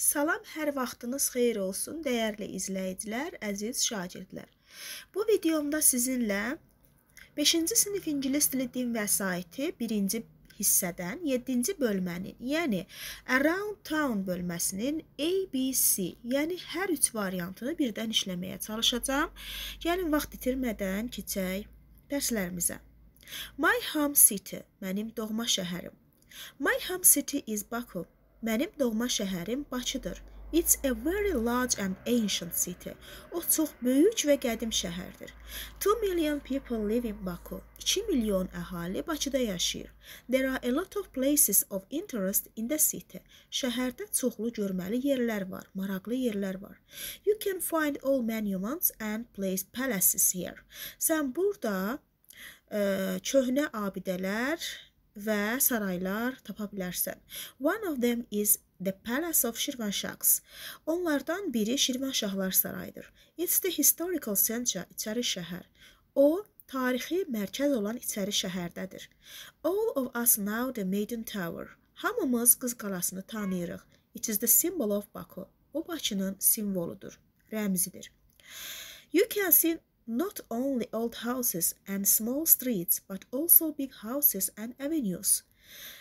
Salam, hər vaxtınız xeyir olsun, dəyərli izləyicilər, əziz şagirdlər. Bu videomda sizinlə 5-ci sinif ingilis dili din vəsaiti 1-ci hissədən 7-ci bölmənin, yəni Around Town bölməsinin ABC, yəni hər üç variantını birdən işləməyə çalışacağam. Gəlin vaxt itirmədən keçək dərslərimizə. My home city, mənim doğma şəhərim. My home city is Baku. Mənim doğma şəhərim Bakıdır. It's a very large and ancient city. O çox böyük və qədim şəhərdir. 2 million people live in Baku. 2 milyon əhali Bakıda yaşayır. There are a lot of places of interest in the city. Şəhərdə çoxlu görməli yerlər var, maraqlı yerlər var. You can find all monuments and place palaces here. Sən burada ə, köhnə abidələr və saraylar tapa bilərsən. One of them is the Palace of Shirvanshahs. Onlardan biri Şirvanşahlar sarayıdır. It's the historical center, İçəri şəhər. O tarixi mərkəz olan İçəri şəhərdədir. All of us know the Maiden Tower. Hamımız Qız qalasını tanıyırıq. It is the symbol of Baku. O Bakının simvoludur, rəmzidir. You can see not only old houses and small streets, but also big houses and avenues.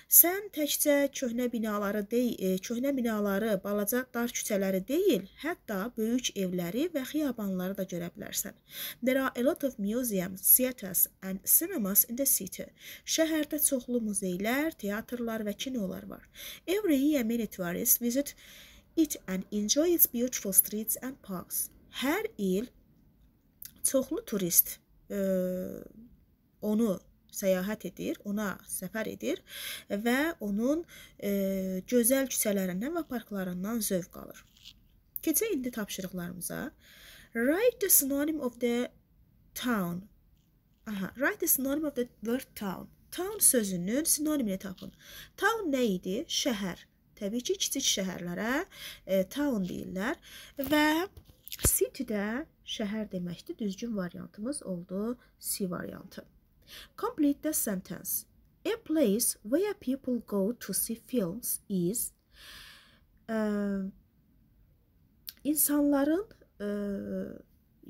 Sən təkcə köhnə binaları deyil, e, köhnə binaları, balaca dar küçələri deyil, hətta böyük evləri və xiyabanları da görə bilərsən. There are a lot of museums, theaters and cinemas in the city. Şəhərdə çoxlu muzeylər, teatrlar və kinolar var. Every year many tourists visit it and enjoy its beautiful streets and parks. Hər il çoxlu turist ə, e, onu səyahət edir, ona səfər edir və onun ə, e, gözəl küçələrindən və parklarından zövq alır. Keçək indi tapşırıqlarımıza. Write the synonym of the town. Aha, write the synonym of the word town. Town sözünün sinonimini tapın. Town nə idi? Şəhər. Təbii ki, kiçik şəhərlərə e, town deyirlər və City də şəhər deməkdir. Düzgün variantımız oldu C variantı. Complete the sentence. A place where people go to see films is ə, e, insanların ə, e,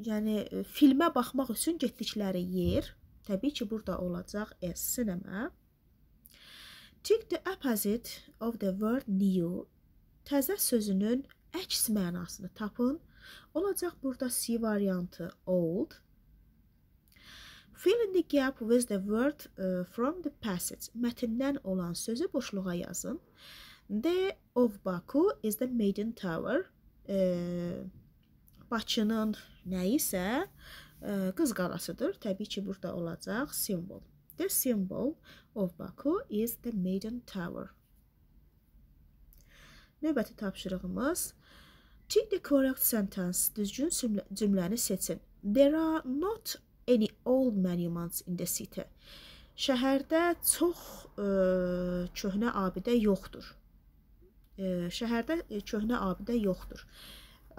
yəni filmə baxmaq üçün getdikləri yer, təbii ki, burada olacaq is e, sinema. Take the opposite of the word new. Təzə sözünün əks mənasını tapın Olacaq burada C variantı old. Fill in the gap with the word uh, from the passage. Mətndən olan sözü boşluğa yazın. The of Baku is the Maiden Tower. E, Bakının nəyi isə e, Qız qalasıdır. Təbii ki, burada olacaq simvol. The symbol of Baku is the Maiden Tower. Növbəti tapşırığımız Pick the correct sentence. Düzgün cümləni seçin. There are not any old monuments in the city. Şəhərdə çox ə, e, köhnə abidə yoxdur. Ə, e, şəhərdə e, köhnə abidə yoxdur.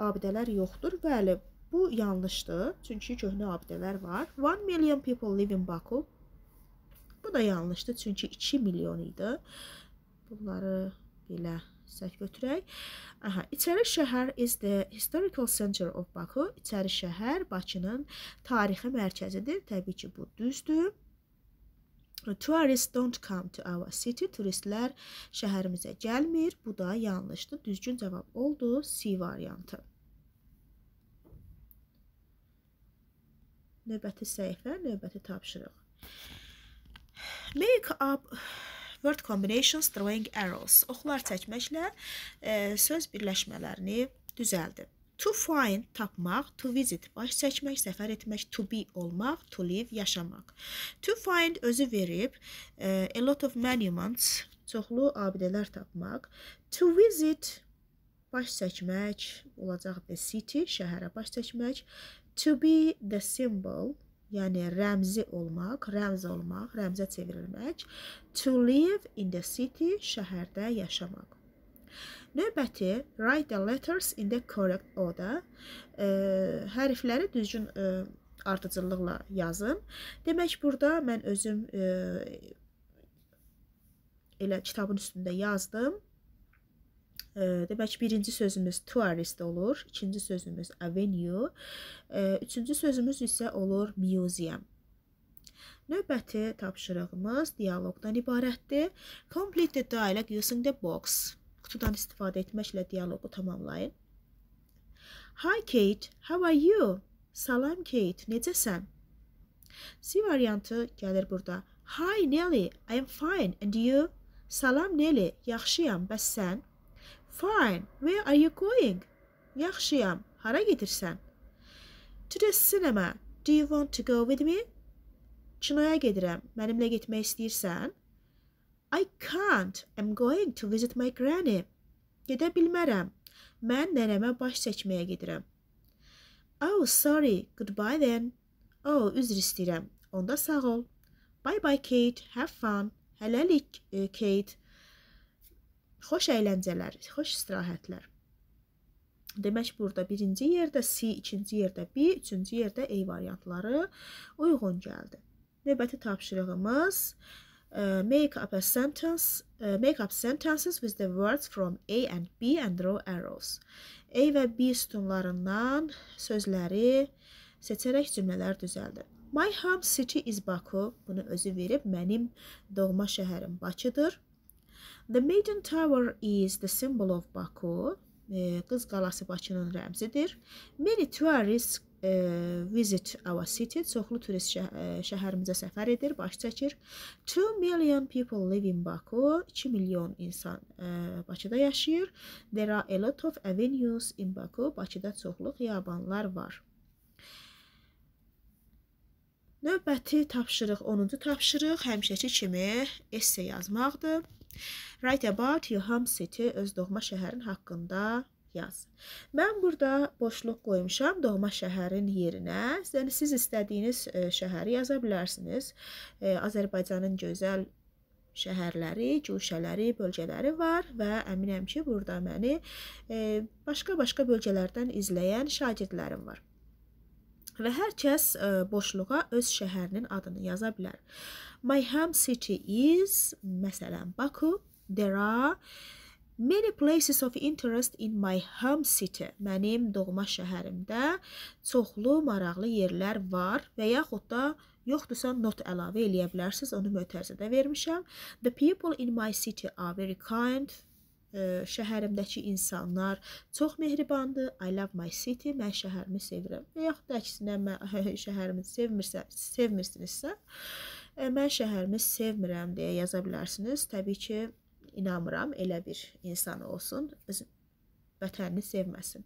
Abidələr yoxdur. Bəli, bu yanlışdır. Çünki köhnə abidələr var. 1 million people live in Baku. Bu da yanlışdır. Çünki 2 milyon idi. Bunları belə səhv götürək. Aha, İçəri şəhər is the historical center of Baku. İçəri şəhər Bakının tarixi mərkəzidir. Təbii ki, bu düzdür. Tourists don't come to our city. Turistlər şəhərimizə gəlmir. Bu da yanlışdır. Düzgün cavab oldu C variantı. Növbəti səhifə, növbəti tapşırıq. Make up word combinations, throwing arrows. Oxlar çəkməklə e, söz birləşmələrini düzəldin. To find tapmaq, to visit baş çəkmək, səfər etmək, to be olmaq, to live yaşamaq. To find özü verib e, a lot of monuments, çoxlu abidələr tapmaq. To visit baş çəkmək olacaq the city, şəhərə baş çəkmək. To be the symbol yəni rəmzi olmaq, rəmz olmaq, rəmzə çevrilmək, to live in the city, şəhərdə yaşamaq. Növbəti write the letters in the correct order. E, hərfləri düzgün e, ardıcıllıqla yazın. Demək burada mən özüm e, elə kitabın üstündə yazdım. Demək birinci sözümüz tourist olur, ikinci sözümüz avenue, e, üçüncü sözümüz isə olur museum. Növbəti tapşırığımız dialoqdan ibarətdir. Complete the dialogue using the box. Qutudan istifadə etməklə dialoqu tamamlayın. Hi Kate, how are you? Salam Kate, necəsən? C variantı gəlir burada. Hi Nelly, I am fine and you? Salam Nelly, yaxşıyam, bəs sən? Fine. Where are you going? Yaxşıyam. Hara gedirsən? To the cinema. Do you want to go with me? Kinoya gedirəm. Mənimlə getmək istəyirsən? I can't. I'm going to visit my granny. Gedə bilmərəm. Mən nənəmə baş çəkməyə gedirəm. Oh, sorry. Goodbye then. Oh, üzr istəyirəm. Onda sağ ol. Bye bye Kate. Have fun. Hələlik e, Kate. Xoş əyləncələr, xoş istirahətlər. Demək burada birinci yerdə C, ikinci yerdə B, üçüncü yerdə E variantları uyğun gəldi. Növbəti tapşırığımız e, make up a sentence, e, make up sentences with the words from A and B and draw arrows. A və B sütunlarından sözləri seçərək cümlələr düzəldir. My home city is Baku. Bunu özü verib mənim doğma şəhərim Bakıdır. The Maiden Tower is the symbol of Baku. Qız e, qalası Bakının rəmzidir. Many tourists uh, visit our city. Çoxlu turist şə e, şəhərimizə səfər edir, baş çəkir. 2 million people live in Baku. 2 milyon insan uh, Bakıda yaşayır. There are a lot of avenues in Baku. Bakıda çoxlu xiyabanlar var. Növbəti tapşırıq 10-cu tapşırıq həmişəki kimi esse yazmaqdır. Write about your home city, öz doğma şəhərin haqqında yaz. Mən burada boşluq qoymuşam doğma şəhərin yerinə. Yəni siz istədiyiniz e, şəhəri yaza bilərsiniz. E, Azərbaycanın gözəl şəhərləri, guşələri, bölgələri var və əminəm ki, burada məni e, başqa-başqa bölgələrdən izləyən şagirdlərim var. Və hər kəs boşluğa öz şəhərinin adını yaza bilər. My home city is, məsələn, Baku There are many places of interest in my home city. Mənim doğma şəhərimdə çoxlu maraqlı yerlər var və yaxud da yoxdursa not əlavə eləyə bilərsiniz. Onu mötərizədə vermişəm. The people in my city are very kind. Ə, şəhərimdəki insanlar çox mehribandır. I love my city. Mən şəhərimi sevirəm. Və yaxud da əksinə mən şəhərimi sevmirsə, sevmirsinizsə, mən şəhərimi sevmirəm deyə yaza bilərsiniz. Təbii ki, inanmıram elə bir insan olsun, öz vətənini sevməsin.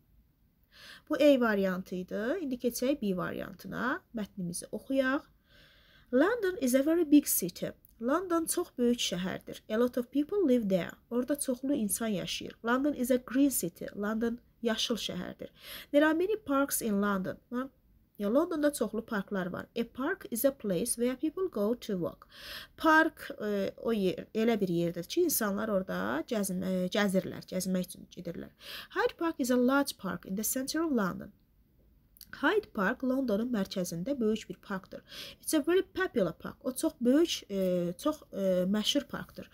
Bu A variantı idi. İndi keçək B variantına. Mətnimizi oxuyaq. London is a very big city. London çox böyük şəhərdir. A lot of people live there. Orada çoxlu insan yaşayır. London is a green city. London yaşıl şəhərdir. There are many parks in London. Londonda çoxlu parklar var. A park is a place where people go to walk. Park e, o yer, elə bir yerdir ki, insanlar orada gəzin, e, gəzirlər, gəzmək üçün gedirlər. Hyde Park is a large park in the center of London. Hyde Park Londonun mərkəzində böyük bir parkdır. It's a very popular park. O çox böyük, e, çox e, məşhur parkdır.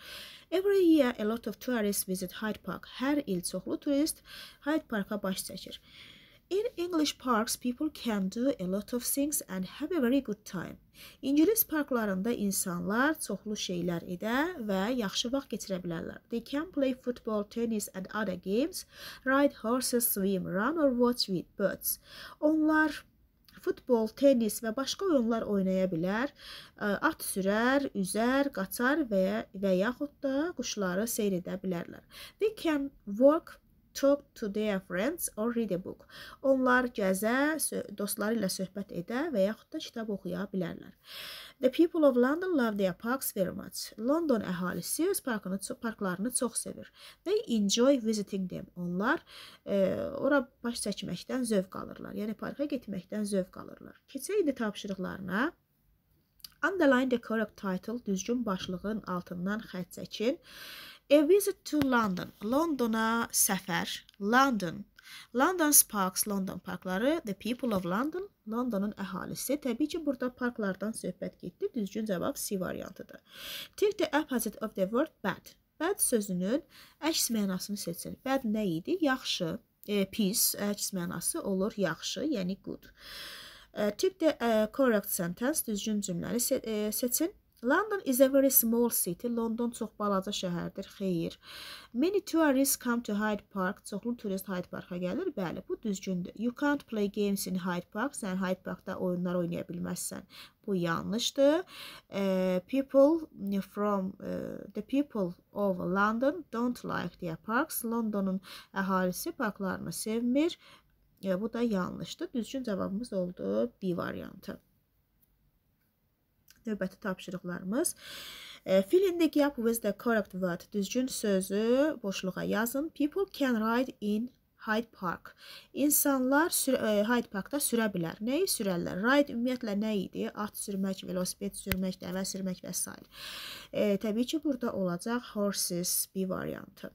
Every year a lot of tourists visit Hyde Park. Hər il çoxlu turist Hyde Parka baş çəkir. E, In English parks, people can do a lot of things and have a very good time. İngilis parklarında insanlar çoxlu şeylər edə və yaxşı vaxt keçirə bilərlər. They can play football, tennis and other games, ride horses, swim, run or watch with birds. Onlar futbol, tennis və başqa oyunlar oynaya bilər, e, at sürər, üzər, qaçar və və yaxud da quşları seyr edə bilərlər. They can walk talk to their friends or read a book. Onlar gəzə, dostları ilə söhbət edə və yaxud da kitab oxuya bilərlər. The people of London love their parks very much. London əhalisi öz parkını, parklarını çox sevir. They enjoy visiting them. Onlar e, ora baş çəkməkdən zövq alırlar. Yəni parka getməkdən zövq alırlar. Keçək indi tapşırıqlarına. Underline the correct title düzgün başlığın altından xətt çəkin. A visit to London. Londona səfər. London. London parks, London parkları, the people of London, Londonun əhalisi. Təbii ki, burada parklardan söhbət getdi. Düzgün cavab C variantıdır. Take the opposite of the word bad. Bad sözünün əks mənasını seçin. Bad nə idi? Yaxşı, e, pis, əks mənası olur yaxşı, yəni good. E, take the e, correct sentence, düzgün cümləni se e, seçin. London is a very small city. London çox balaca şəhərdir. Xeyr. Many tourists come to Hyde Park. Çoxlu turist Hyde Parka gəlir. Bəli, bu düzgündür. You can't play games in Hyde Park. Sən Hyde Parkda oyunlar oynaya bilməzsən. Bu yanlışdır. Uh, people from uh, the people of London don't like their parks. Londonun əhalisi parklarını sevmir. Uh, bu da yanlışdır. Düzgün cavabımız oldu B variantı növbəti tapşırıqlarımız. E, fill in the gap with the correct word. Düzgün sözü boşluğa yazın. People can ride in Hyde Park. İnsanlar sür e, Hyde Parkda sürə bilər. Nəyi sürərlər? Ride ümumiyyətlə nə idi? At sürmək, velosiped sürmək, dəvə sürmək və s. E, təbii ki, burada olacaq horses B variantı.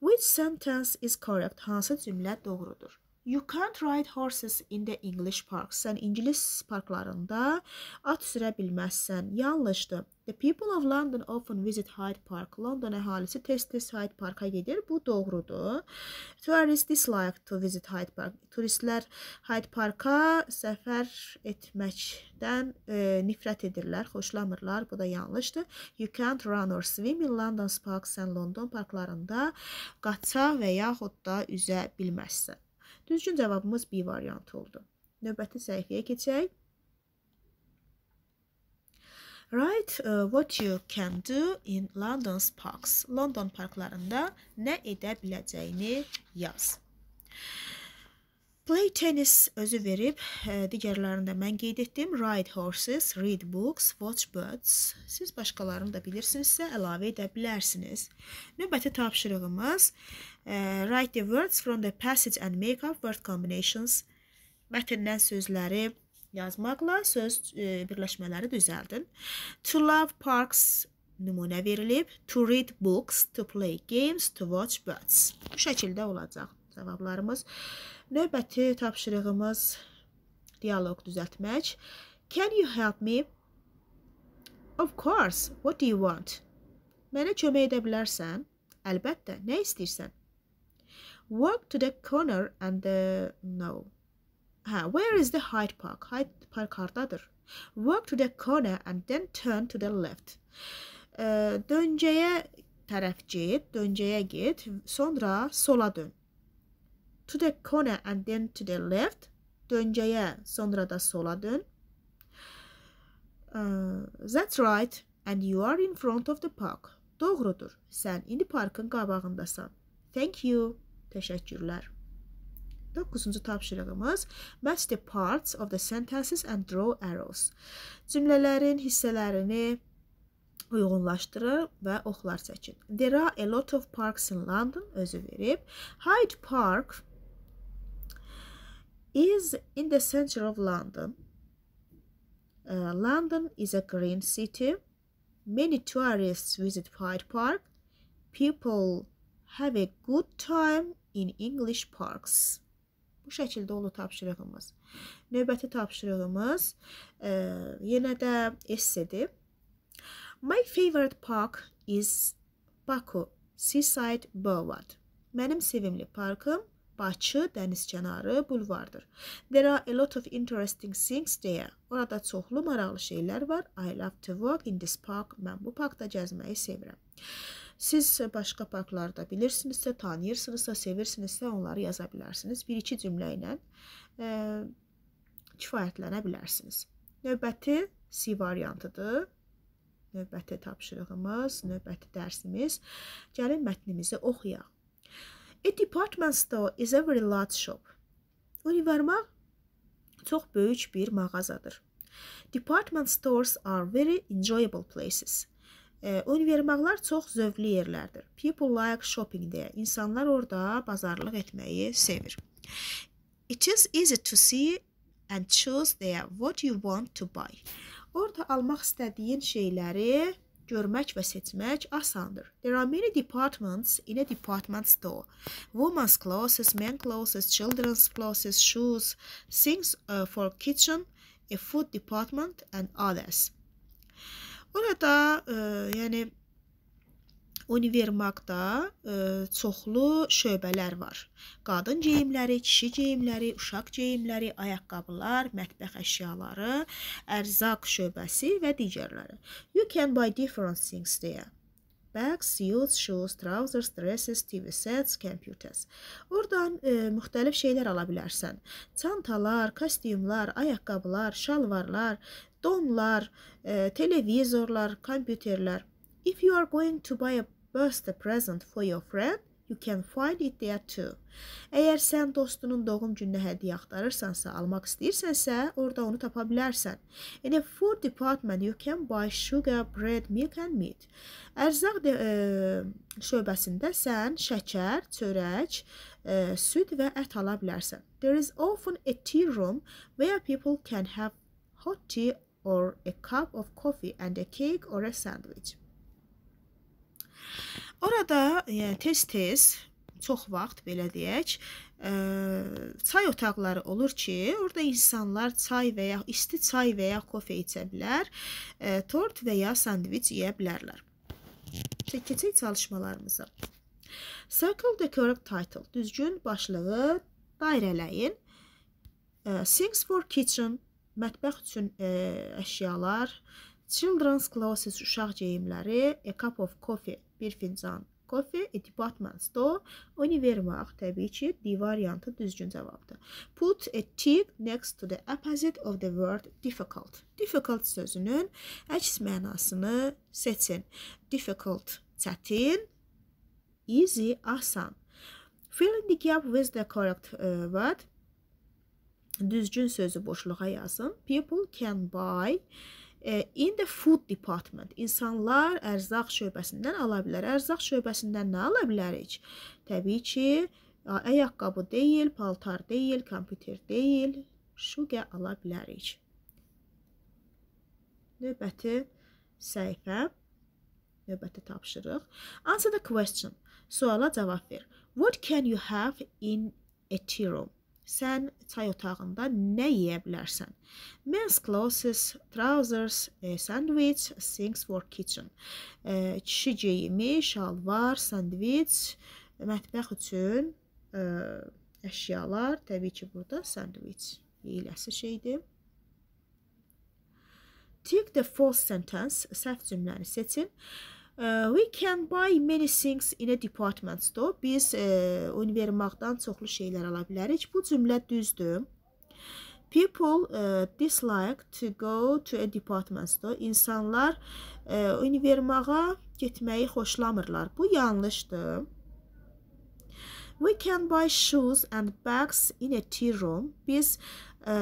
Which sentence is correct? Hansı cümlə doğrudur? You can't ride horses in the English parks. Sən İngilis parklarında at sürə bilməzsən. Yanlışdır. The people of London often visit Hyde Park. London əhalisi tez-tez Hyde Parka gedir. Bu doğrudur. Tourists dislike to visit Hyde Park. Turistlər Hyde Parka səfər etməkdən e, nifrət edirlər, xoşlamırlar. Bu da yanlışdır. You can't run or swim in London's parks. Sən London parklarında qaça və yaxud da üzə bilməzsən. Düzgün cavabımız B variantı oldu. Növbəti səhifəyə keçək. Write uh, what you can do in London's parks. London parklarında nə edə biləcəyini yaz. Play tennis özü verib, e, digərlərini də mən qeyd etdim. Ride horses, read books, watch birds. Siz başqalarını da bilirsinizsə əlavə edə bilərsiniz. Növbəti tapşırığımız Uh, write the words from the passage and make up word combinations. Mətndən sözləri yazmaqla söz e, birləşmələri düzəldin. To love parks nümunə verilib. To read books, to play games, to watch birds. Bu şəkildə olacaq cavablarımız. Növbəti tapşırığımız dialoq düzəltmək. Can you help me? Of course. What do you want? Mənə kömək edə bilərsən? Əlbəttə. Nə istəyirsən? Walk to the corner and the... No. Ha, where is the Hyde Park? Hyde Park hardadır? Walk to the corner and then turn to the left. Ee, döncəyə tərəf get, döncəyə get, sonra sola dön. To the corner and then to the left. Döncəyə, sonra da sola dön. Uh, that's right and you are in front of the park. Doğrudur. Sən indi parkın qabağındasan. Thank you. Təşəkkürlər. 9-cu tapşırığımız match the parts of the sentences and draw arrows. Cümlələrin hissələrini uyğunlaşdırın və oxlar çəkin. There are a lot of parks in London özü verib. Hyde Park is in the center of London. Uh, London is a green city. Many tourists visit Hyde Park. People have a good time in English parks. Bu şəkildə olur tapşırığımız. Növbəti tapşırığımız e, yenə də essedir. My favorite park is Baku Seaside Boulevard. Mənim sevimli parkım Bakı dəniz kənarı bulvardır. There are a lot of interesting things there. Orada çoxlu maraqlı şeylər var. I love to walk in this park. Mən bu parkda gəzməyi sevirəm. Siz başqa parklarda bilirsinizsə, tanıyırsınızsa, sevirsinizsə, onları yaza bilərsiniz. Bir-iki cümlə ilə e, kifayətlənə bilərsiniz. Növbəti C variantıdır. Növbəti tapşırığımız, növbəti dərsimiz. Gəlin mətnimizi oxuyaq. A department store is a very large shop. Univermaq çox böyük bir mağazadır. Department stores are very enjoyable places. Univermağlar çox zövqlü yerlərdir. People like shopping deyə insanlar orada bazarlıq etməyi sevir. It is easy to see and choose there what you want to buy. Orada almaq istədiyin şeyləri görmək və seçmək asandır. There are many departments in a department store. Women's clothes, men clothes, children's clothes, shoes, things uh, for kitchen, a food department and others. Burada e, yəni Univermagda e, çoxlu şöbələr var. Qadın geyimləri, kişi geyimləri, uşaq geyimləri, ayaqqabılar, mətbəx əşyaları, ərzaq şöbəsi və digərləri. You can buy different things there. Bags, suits, shoes, trousers, dresses, TV sets, computers. Oradan e, müxtəlif şeylər ala bilərsən. Çantalar, kostyumlar, ayaqqabılar, şalvarlar, donlar, e, televizorlar, kompüterlər. If you are going to buy a birthday present for your friend, you can find it there too. Əgər sən dostunun doğum gününə hədiyyə axtarırsansa, almaq istəyirsənsə, orada onu tapa bilərsən. In a food department you can buy sugar, bread, milk and meat. Ərzaq de, ə, e, şöbəsində sən şəkər, çörək, ə, e, süd və ət ala bilərsən. There is often a tea room where people can have hot tea or a cup of coffee and a cake or a sandwich. Orada e, tez-tez çox vaxt belə deyək, ə, e, çay otaqları olur ki, orada insanlar çay və ya isti çay və ya kofe içə bilər, ə, e, tort və ya sandviç yeyə bilərlər. Keçək çalışmalarımıza. Circle the correct title. Düzgün başlığı dairələyin. Things for kitchen mətbəx üçün ə, e, əşyalar, children's clothes uşaq geyimləri, a cup of coffee, bir fincan kofe, a department store, univermaq təbii ki, D variantı düzgün cavabdır. Put a tick next to the opposite of the word difficult. Difficult sözünün əks mənasını seçin. Difficult çətin, easy asan. Fill in the gap with the correct uh, word düzgün sözü boşluğa yazın. People can buy e, in the food department. İnsanlar ərzaq şöbəsindən ala bilər. Ərzaq şöbəsindən nə ala bilərik? Təbii ki, ayaqqabı deyil, paltar deyil, kompüter deyil, şuqə ala bilərik. Növbəti səhifə, növbəti tapşırıq. Answer the question. Suala cavab ver. What can you have in a tea room? sən çay otağında nə yeyə bilərsən? Men's clothes, trousers, a e, sandwich, things for kitchen. E, kişi geyimi, şalvar, sandviç, mətbəx üçün e, əşyalar, təbii ki, burada sandviç yeyiləsi şeydir. Take the false sentence, səhv cümləni seçin. E, we can buy many things in a department store. Biz e, univermaqdan çoxlu şeylər ala bilərik. Bu cümlə düzdür. People e, dislike to go to a department store. İnsanlar e, univermağa getməyi xoşlamırlar. Bu yanlışdır. We can buy shoes and bags in a tea room. Biz e,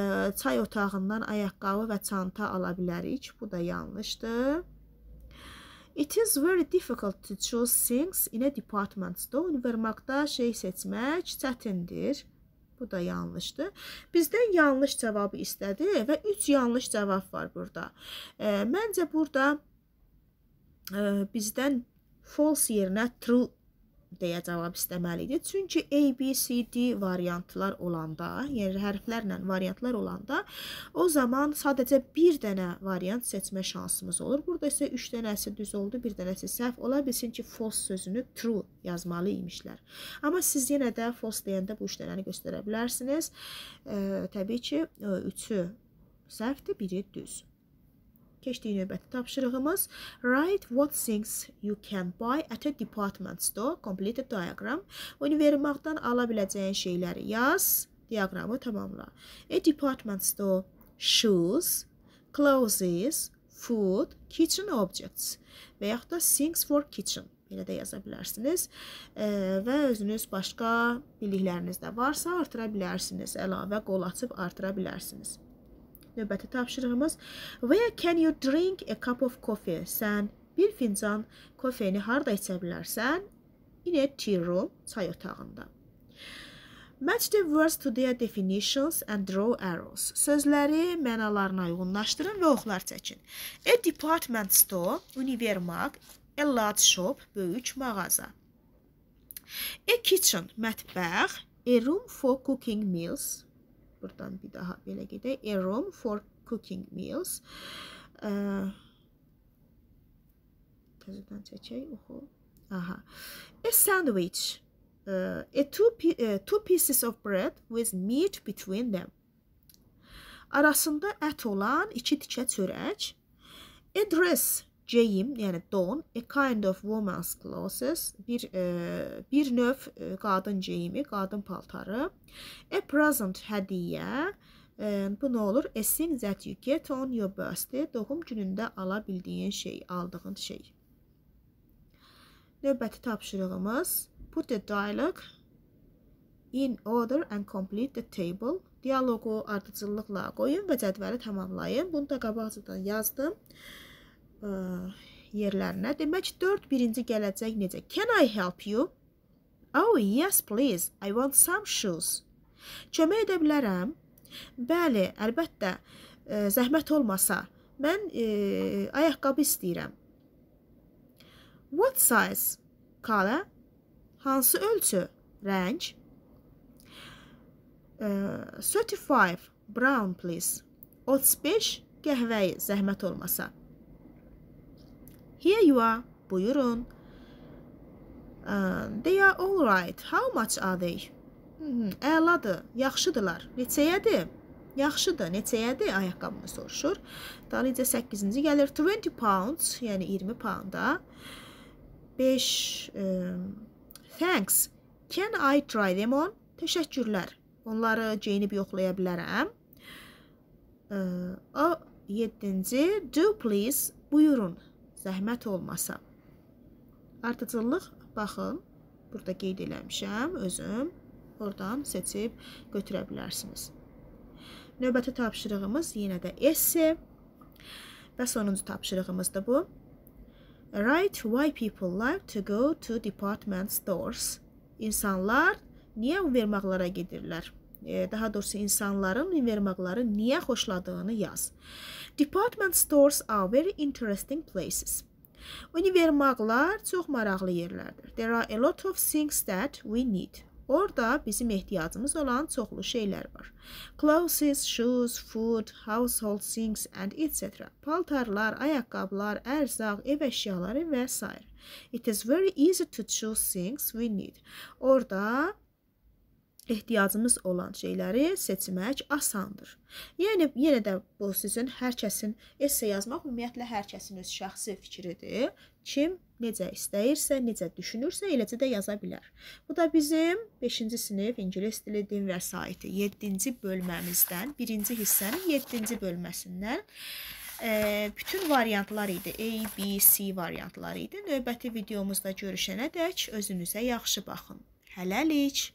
çay otağından ayaqqabı və çanta ala bilərik. Bu da yanlışdır. It is very difficult to choose things in a department store. Univermarkda şey seçmək çətindir. Bu da yanlışdır. Bizdən yanlış cavabı istədi və 3 yanlış cavab var burada. E, məncə burada e, bizdən false yerinə true deyə cavab istəməli idi. Çünki A, B, C, D variantlar olanda, yəni hərflərlə variantlar olanda, o zaman sadəcə bir dənə variant seçmə şansımız olur. Burada isə 3 dənəsi düz oldu, bir dənəsi səhv. Ola bilsin ki, false sözünü true yazmalı imişlər. Amma siz yenə də false deyəndə bu 3 dənəni göstərə bilərsiniz. E, təbii ki, 3-ü səhvdir, biri düz. Keçdik növbəti tapşırığımız. Write what things you can buy at a department store. Complete the diagram. Univermağdan ala biləcəyin şeyləri yaz. Diaqramı tamamla. A department store. Shoes, clothes, food, kitchen objects və yaxud da things for kitchen belə də yaza bilərsiniz. E, və özünüz başqa bilikləriniz də varsa artıra bilərsiniz. Əlavə qol açıb artıra bilərsiniz növbəti tapşırığımız Where can you drink a cup of coffee? Sən bir fincan kofeni harda içə bilərsən? In a tea room, çay otağında. Match the words to their definitions and draw arrows. Sözləri mənalarına uyğunlaşdırın və oxlar çəkin. A department store, univermaq, a large shop, böyük mağaza. A kitchen, mətbəx, a room for cooking meals, buradan bir daha belgede a room for cooking meals ee, tezden seçeyim oho aha a sandwich uh, a two, uh, two pieces of bread with meat between them arasında et olan iki tikə çörək a dress Ceyim, yəni don, a kind of woman's clothes, bir e, bir növ e, qadın geyimi, qadın paltarı. A present hədiyyə, e, bu nə olur? A thing that you get on your birthday, doğum günündə ala bildiyin şey, aldığın şey. Növbəti tapşırığımız put the dialogue in order and complete the table. Dialoqu ardıcıllıqla qoyun və cədvəli tamamlayın. Bunu da qabaqcadan yazdım yerlərinə. Demək 4 birinci gələcək necə? Can I help you? Oh, yes, please. I want some shoes. Kömək edə bilərəm? Bəli, əlbəttə. Ə, zəhmət olmasa, mən ə, ayaqqabı istəyirəm. What size? Color? Hansı ölçü? Rəng? Ə, 35 brown please. 35 qəhvəyi zəhmət olmasa. Here you are. Buyurun. And they are all right. How much are they? Hmm, əladır. Yaxşıdırlar. Neçəyədir? Yaxşıdır. Neçəyədir? Ayaqqabımı soruşur. Dalıca 8-ci gəlir. 20 pounds, yəni 20 pounda. 5 um, Thanks. Can I try them on? Təşəkkürlər. Onları geyinib yoxlaya bilərəm. Uh, o 7-ci Do please. Buyurun zəhmət olmasa. Ardıcıllıq baxın, burada qeyd eləmişəm özüm. Oradan seçib götürə bilərsiniz. Növbəti tapşırığımız yenə də esse və sonuncu tapşırığımızdır bu. Write why people like to go to department stores. İnsanlar niyə vermaqlara gedirlər? E, daha doğrusu insanların univermaqları niyə xoşladığını yaz. Department stores are very interesting places. Univermaqlar çox maraqlı yerlərdir. There are a lot of things that we need. Orada bizim ehtiyacımız olan çoxlu şeylər var. Clothes, shoes, food, household things and etc. Paltarlar, ayaqqabılar, ərzaq, ev əşyaları və s. It is very easy to choose things we need. Orada ehtiyacımız olan şeyləri seçmək asandır. Yəni yenə də bu sizin hər kəsin esse yazmaq ümumiyyətlə hər kəsin öz şəxsi fikridir. Kim necə istəyirsə, necə düşünürsə, eləcə də yaza bilər. Bu da bizim 5-ci sinif ingilis dili din vəsaiti 7-ci bölməmizdən, 1-ci hissənin 7-ci bölməsindən Ə, e, bütün variantlar idi. A, B, C variantları idi. Növbəti videomuzda görüşənədək özünüzə yaxşı baxın. Hələlik.